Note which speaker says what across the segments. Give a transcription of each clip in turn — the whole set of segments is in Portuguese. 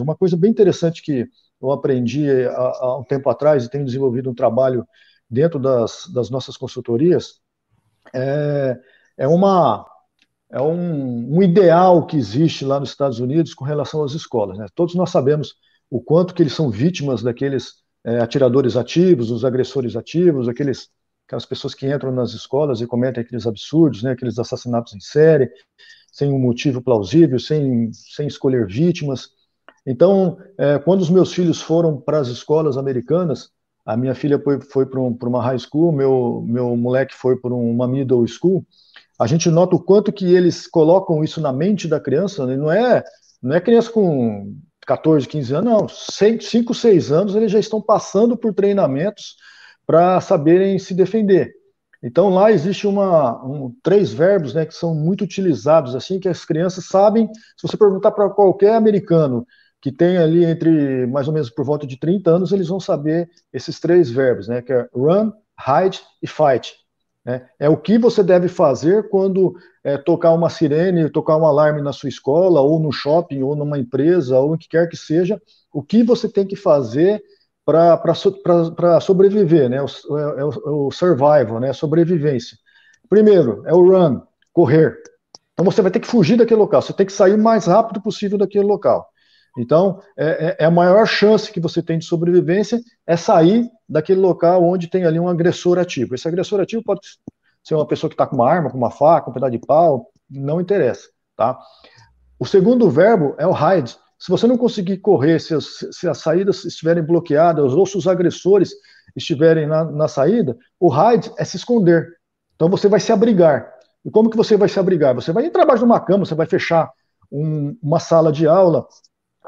Speaker 1: Uma coisa bem interessante que eu aprendi eh, há, há um tempo atrás e tenho desenvolvido um trabalho dentro das, das nossas consultorias é, é uma é um, um, ideal que existe lá nos Estados Unidos com relação às escolas. Né? Todos nós sabemos o quanto que eles são vítimas daqueles é, atiradores ativos, os agressores ativos, aqueles, aquelas pessoas que entram nas escolas e cometem aqueles absurdos, né, aqueles assassinatos em série, sem um motivo plausível, sem, sem escolher vítimas. Então, é, quando os meus filhos foram para as escolas americanas, a minha filha foi, foi para um, uma high school, meu, meu moleque foi para uma middle school, a gente nota o quanto que eles colocam isso na mente da criança, né? não é não é criança com 14, 15 anos, não, 5, 6 anos eles já estão passando por treinamentos para saberem se defender. Então lá existe uma um, três verbos né, que são muito utilizados assim que as crianças sabem. Se você perguntar para qualquer americano que tem ali entre mais ou menos por volta de 30 anos, eles vão saber esses três verbos, né? Que é run, hide e fight. Né? É o que você deve fazer quando é, tocar uma sirene, tocar um alarme na sua escola, ou no shopping, ou numa empresa, ou o que quer que seja, o que você tem que fazer para sobreviver, né? O, é, é o, é o survival, né? A sobrevivência. Primeiro, é o run, correr. Então você vai ter que fugir daquele local, você tem que sair o mais rápido possível daquele local. Então, é, é, é, a maior chance que você tem de sobrevivência é sair daquele local onde tem ali um agressor ativo. Esse agressor ativo pode ser uma pessoa que está com uma arma, com uma faca, um pedaço de pau, não interessa, tá? O segundo verbo é o hide. Se você não conseguir correr, se as, se as saídas estiverem bloqueadas, ou se os agressores estiverem na, na saída, o hide é se esconder. Então você vai se abrigar. E como que você vai se abrigar? Você vai entrar abaixo de uma cama, você vai fechar um, uma sala de aula,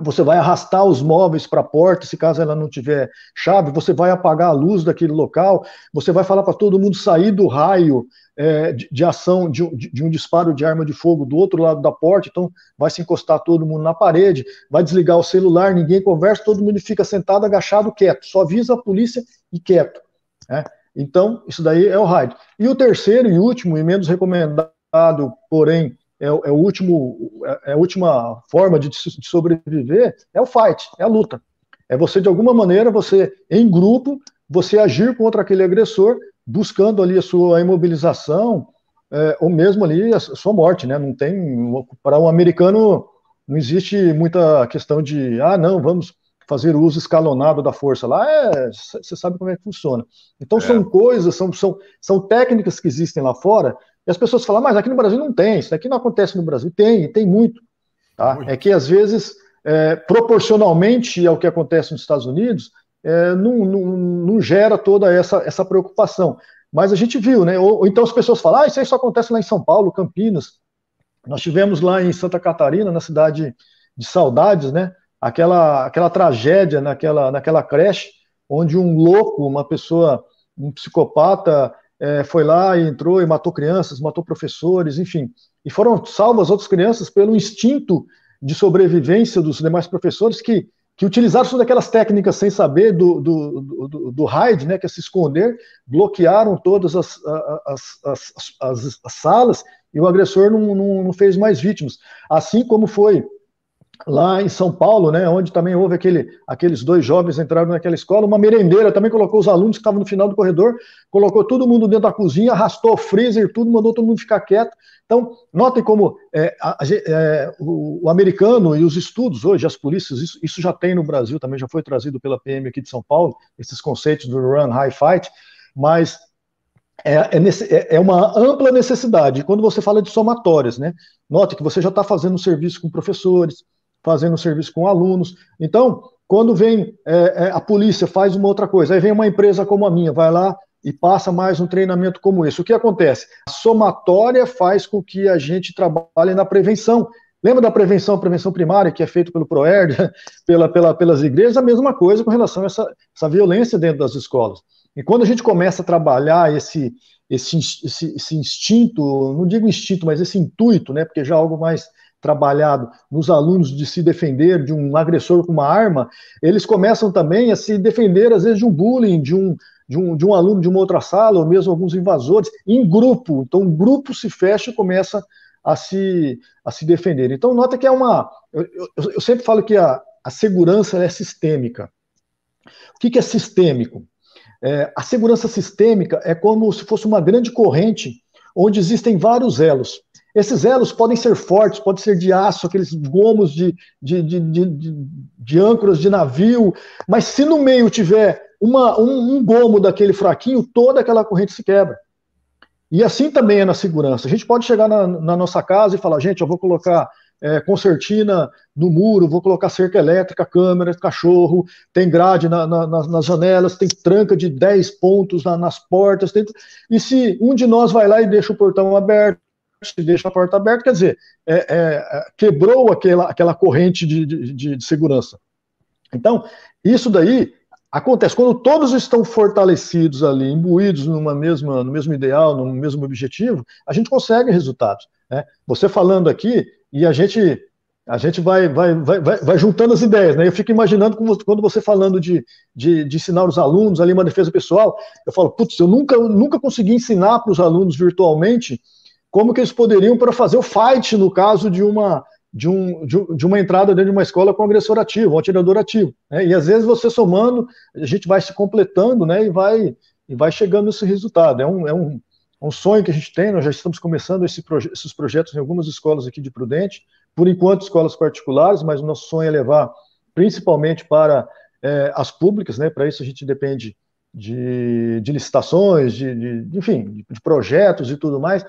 Speaker 1: você vai arrastar os móveis para a porta, se caso ela não tiver chave, você vai apagar a luz daquele local, você vai falar para todo mundo sair do raio é, de, de, ação de, de, um disparo de arma de fogo do outro lado da porta, então vai se encostar todo mundo na parede, vai desligar o celular, ninguém conversa, todo mundo fica sentado, agachado, quieto, só avisa a polícia e quieto. Né? Então, isso daí é o raio. E o terceiro e último, e menos recomendado, porém é, é o é último, é, é a última forma de, de sobreviver, é o fight, é a luta. É você, de alguma maneira, você, em grupo, você agir contra aquele agressor, buscando ali a sua imobilização, é, ou mesmo ali a sua morte, né? Não tem para um americano não existe muita questão de ah não vamos fazer o uso escalonado da força lá você é, sabe como é que funciona. Então é. são coisas, são, são, são técnicas que existem lá fora e as pessoas falam, mas aqui no Brasil não tem, isso aqui não acontece no Brasil. Tem, tem muito. Tá? É que às vezes, é, proporcionalmente ao que acontece nos Estados Unidos, é, não, não, não, gera toda essa, essa preocupação. Mas a gente viu, né? Ou, ou então as pessoas falam, ah, isso aí só acontece lá em São Paulo, Campinas. Nós tivemos lá em Santa Catarina, na cidade de Saudades, né? Aquela, aquela tragédia naquela, naquela creche, onde um louco, uma pessoa, um psicopata, é, foi lá e entrou e matou crianças, matou professores, enfim. E foram salvas outras crianças pelo instinto de sobrevivência dos demais professores que, que utilizaram todas aquelas técnicas sem saber do, do, do, do hide, né, que é se esconder, bloquearam todas as, as, as, as, as salas e o agressor não, não, não fez mais vítimas. Assim como foi lá em São Paulo, né, onde também houve aquele, aqueles dois jovens entraram naquela escola, uma merendeira também colocou os alunos que estavam no final do corredor, colocou todo mundo dentro da cozinha, arrastou o freezer, tudo, mandou todo mundo ficar quieto. Então, notem como é, a, é, o, o, americano e os estudos hoje, as polícias, isso, isso já tem no Brasil também, já foi trazido pela PM aqui de São Paulo, esses conceitos do run, high fight, mas é, é, é, é, uma ampla necessidade. Quando você fala de somatórias, né? Note que você já está fazendo um serviço com professores, fazendo serviço com alunos. Então, quando vem é, é, a polícia, faz uma outra coisa, aí vem uma empresa como a minha, vai lá e passa mais um treinamento como esse. O que acontece? A somatória faz com que a gente trabalhe na prevenção. Lembra da prevenção, prevenção primária, que é feito pelo PROERD, pela, pela, pelas igrejas? A mesma coisa com relação a essa, essa violência dentro das escolas. E quando a gente começa a trabalhar esse, esse, esse, esse instinto, não digo instinto, mas esse intuito, né, porque já é algo mais trabalhado nos alunos de se defender de um agressor com uma arma, eles começam também a se defender, às vezes, de um bullying, de um, de um, de um aluno de uma outra sala, ou mesmo alguns invasores, em grupo. Então, o grupo se fecha e começa a se, a se defender. Então, nota que é uma. Eu, eu, eu sempre falo que a, a segurança é sistêmica. O que, que é sistêmico? É, a segurança sistêmica é como se fosse uma grande corrente onde existem vários elos. Esses elos podem ser fortes, podem ser de aço, aqueles gomos de, de, de, de, de âncoras de navio, mas se no meio tiver uma, um, um gomo daquele fraquinho, toda aquela corrente se quebra. E assim também é na segurança. A gente pode chegar na, na nossa casa e falar, gente, eu vou colocar é, concertina no muro, vou colocar cerca elétrica, câmera, cachorro, tem grade na, na, nas janelas, tem tranca de 10 pontos nas portas. Tem... E se um de nós vai lá e deixa o portão aberto, se deixa a porta aberta, quer dizer, é, é, é quebrou aquela, aquela corrente de, de, de, segurança. Então, isso daí acontece quando todos estão fortalecidos ali, imbuídos numa mesma, no mesmo ideal, no mesmo objetivo, a gente consegue resultados. Né? Você falando aqui e a gente a gente vai, vai, vai, vai, juntando as ideias, né? Eu fico imaginando quando você falando de, de, de ensinar os alunos ali uma defesa pessoal, eu falo, putz, eu nunca, eu nunca consegui ensinar para os alunos virtualmente como que eles poderiam para fazer o fight no caso de uma de, um, de, uma entrada dentro de uma escola com agressor ativo, um atirador ativo. Né? E às vezes você somando, a gente vai se completando né? e, vai, e vai chegando nesse resultado. É um, é um, é um sonho que a gente tem, nós já estamos começando esse proje esses projetos em algumas escolas aqui de Prudente, por enquanto escolas particulares, mas o nosso sonho é levar principalmente para é, as públicas, né? para isso a gente depende de, de licitações, de, de enfim, de projetos e tudo mais,